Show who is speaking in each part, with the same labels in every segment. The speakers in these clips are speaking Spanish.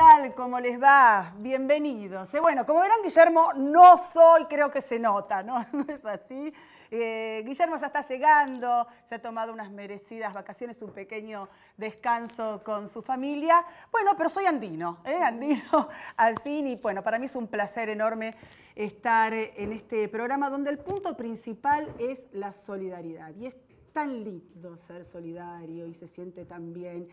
Speaker 1: tal? ¿Cómo les va? Bienvenidos. Eh, bueno, como verán, Guillermo no soy, creo que se nota, ¿no? No es así. Eh, Guillermo ya está llegando, se ha tomado unas merecidas vacaciones, un pequeño descanso con su familia. Bueno, pero soy andino, ¿eh? andino al fin y bueno, para mí es un placer enorme estar en este programa donde el punto principal es la solidaridad. Y es tan lindo ser solidario y se siente tan bien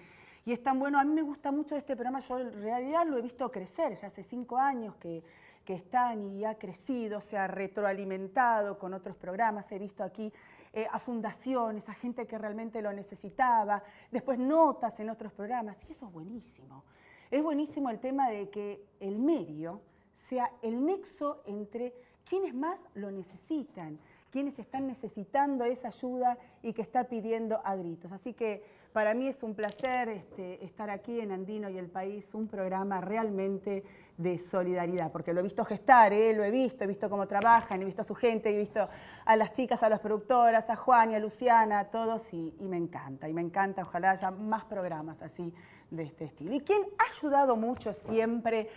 Speaker 1: y es tan bueno, a mí me gusta mucho este programa, yo en realidad lo he visto crecer, ya hace cinco años que, están y ha crecido, se ha retroalimentado con otros programas, he visto aquí eh, a fundaciones, a gente que realmente lo necesitaba, después notas en otros programas, y eso es buenísimo. Es buenísimo el tema de que el medio sea el nexo entre ¿Quiénes más lo necesitan, ¿Quiénes están necesitando esa ayuda y que está pidiendo a gritos. Así que para mí es un placer este, estar aquí en Andino y el País, un programa realmente de solidaridad, porque lo he visto gestar, ¿eh? lo he visto, he visto cómo trabajan, he visto a su gente, he visto a las chicas, a las productoras, a Juan y a Luciana, a todos, y, y me encanta, y me encanta, ojalá haya más programas así de este estilo. Y quien ha ayudado mucho siempre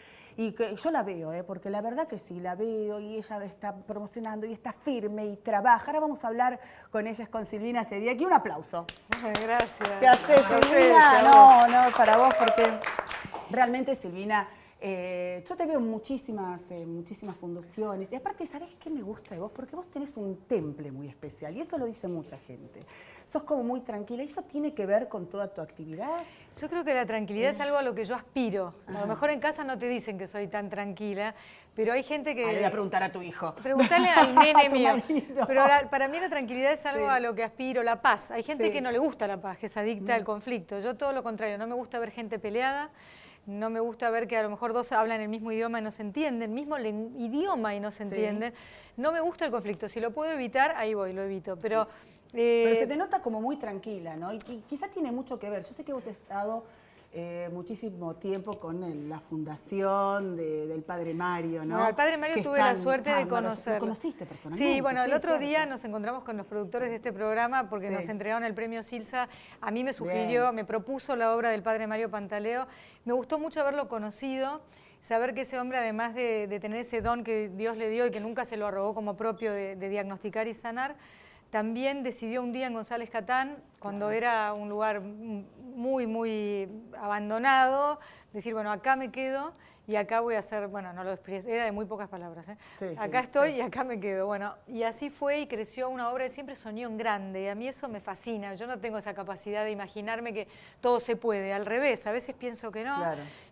Speaker 1: y yo la veo, ¿eh? porque la verdad que sí, la veo y ella está promocionando y está firme y trabaja. Ahora vamos a hablar con ellas, con Silvina sería y un aplauso.
Speaker 2: Gracias. ¿Te haces, Silvina? No,
Speaker 1: no, para vos porque realmente Silvina eh, yo te veo muchísimas, eh, muchísimas fundaciones. Y aparte, ¿sabes qué me gusta de vos? Porque vos tenés un temple muy especial y eso lo dice mucha gente. Sos como muy tranquila. eso tiene que ver con toda tu actividad? Yo creo que la tranquilidad es mm.
Speaker 2: algo a lo que yo aspiro. A lo mejor en casa no te dicen que soy tan tranquila, pero hay gente que... Ah, le voy a preguntar a tu hijo. Preguntarle al nene mío. Pero para mí la tranquilidad es algo a lo que aspiro, la paz. Hay gente que no le gusta la paz, que es adicta al mm. conflicto. Yo todo lo contrario, no me gusta ver gente peleada no me gusta ver que a lo mejor dos hablan el mismo idioma y no se entienden, mismo idioma y no se entienden. No me gusta el conflicto. Si lo puedo evitar, ahí voy, lo evito.
Speaker 1: Pero, Pero eh, se te nota como muy tranquila, ¿no? Y, y quizás tiene mucho que ver. Yo sé que vos has estado eh, muchísimo tiempo con eh, la fundación del Padre Mario, ¿no? el Padre Mario tuve la suerte ah, de conocerlo. ¿Lo conociste personalmente? Sí, bueno, el otro
Speaker 2: día nos encontramos con los productores de este programa porque nos entregaron el premio Silsa. A mí me sugirió, me propuso la obra del Padre Mario Pantaleo. Me gustó mucho haberlo conocido saber que ese hombre, además de, tener ese don que Dios le dio y que nunca se lo arrogó como propio de, de diagnosticar y sanar, también decidió un día en González Catán, cuando era un lugar muy, muy abandonado, decir, bueno, acá me quedo y acá voy a hacer, bueno, no lo expresé, era de muy pocas palabras, ¿eh? acá estoy y acá me quedo. Bueno, y así fue y creció una obra, y siempre soñó en grande, y a mí eso me fascina, yo no tengo esa capacidad de imaginarme que todo se puede, al revés, a veces pienso que no,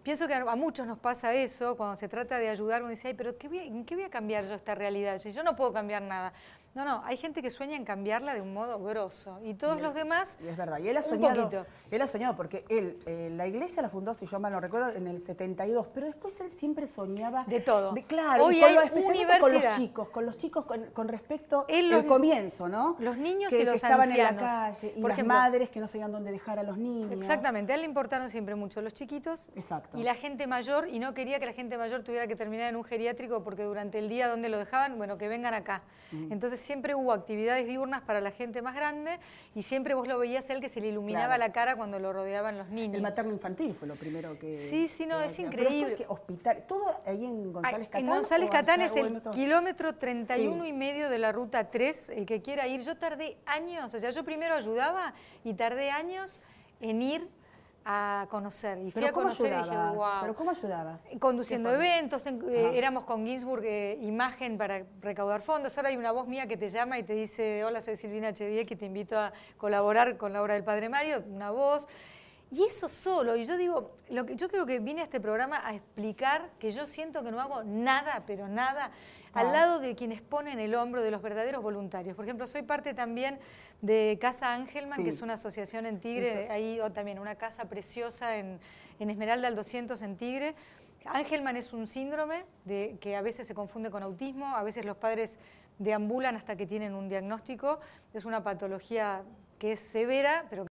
Speaker 2: pienso que a, muchos nos pasa eso, cuando se trata de ayudar uno dice, ay, pero ¿qué ¿en qué voy a cambiar yo esta realidad? Si yo no puedo cambiar nada. No, no, hay gente que sueña en cambiarla de un modo grosso y todos los demás. Y es verdad, y él ha soñado,
Speaker 1: él ha soñado porque él, eh, la iglesia la fundó, si yo mal no recuerdo, en el 72, pero pues él siempre soñaba. De todo. claro, Hoy con, con los chicos, con los chicos con, respecto al comienzo, ¿no? Los niños que, y los estaban en la calle, y las madres que no sabían dónde dejar a los niños. Exactamente,
Speaker 2: a él le importaron siempre mucho los chiquitos Exacto. y la gente mayor, y no quería que la gente mayor tuviera que terminar en un geriátrico porque durante el día donde lo dejaban, bueno, que vengan acá. Mm. Entonces siempre hubo actividades diurnas para la gente más grande y siempre vos lo veías él que se le iluminaba la cara cuando lo rodeaban los niños. El
Speaker 1: materno infantil fue lo primero que... Sí, sí, no, es increíble hospital, todo ahí en González Catán. En González Catán es el
Speaker 2: kilómetro 31 y medio de la ruta 3, el que quiera ir. Yo tardé años, o sea, yo primero ayudaba y tardé años en ir a conocer. Y fui a conocer ¿Pero cómo ayudabas? Conduciendo eventos, eh, éramos con Ginsburg eh, imagen para recaudar fondos. Ahora hay una voz mía que te llama y te dice, hola, soy Silvina H. que te invito a colaborar con la obra del Padre Mario, una voz. Y eso solo, y yo digo, lo que, yo creo que vine a este programa a explicar que yo siento que no hago nada, pero nada, al lado de quienes ponen el hombro de los verdaderos voluntarios. Por ejemplo, soy parte también de Casa Angelman, que es una asociación en Tigre, ahí también una casa preciosa en, Esmeralda al 200 en Tigre. Angelman es un síndrome de, que a veces se confunde con autismo, a veces los padres deambulan hasta que tienen un diagnóstico, es una patología que es severa, pero que